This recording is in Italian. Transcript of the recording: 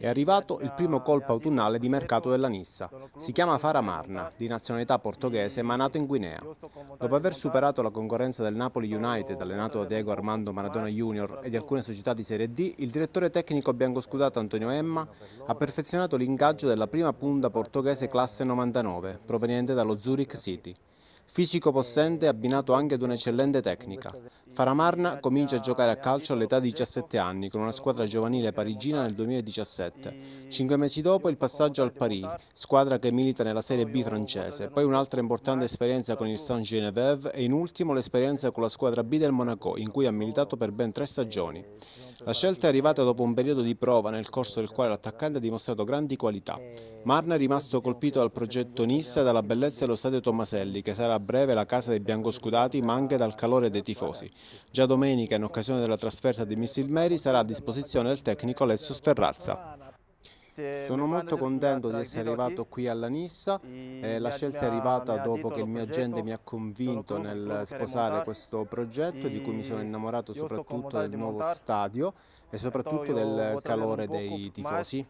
È arrivato il primo colpo autunnale di mercato della Nissa. Si chiama Fara Marna, di nazionalità portoghese, ma nato in Guinea. Dopo aver superato la concorrenza del Napoli United, allenato da Diego Armando Maradona Junior e di alcune società di Serie D, il direttore tecnico biancoscudato Antonio Emma ha perfezionato l'ingaggio della prima punta portoghese classe 99, proveniente dallo Zurich City. Fisico possente abbinato anche ad un'eccellente tecnica. Faramarna comincia a giocare a calcio all'età di 17 anni con una squadra giovanile parigina nel 2017. Cinque mesi dopo il passaggio al Paris, squadra che milita nella Serie B francese, poi un'altra importante esperienza con il Saint-Geneviève e in ultimo l'esperienza con la squadra B del Monaco in cui ha militato per ben tre stagioni. La scelta è arrivata dopo un periodo di prova nel corso del quale l'attaccante ha dimostrato grandi qualità. Marna è rimasto colpito dal progetto Nissa e dalla bellezza dello stadio Tomaselli che sarà breve la casa dei biancoscudati ma anche dal calore dei tifosi. Già domenica in occasione della trasferta di Missilmeri sarà a disposizione del tecnico Alessio Sferrazza. Sono molto contento di essere arrivato qui alla Nissa, eh, la scelta è arrivata dopo che il mio agente mi ha convinto nel sposare questo progetto di cui mi sono innamorato soprattutto del nuovo stadio e soprattutto del calore dei tifosi.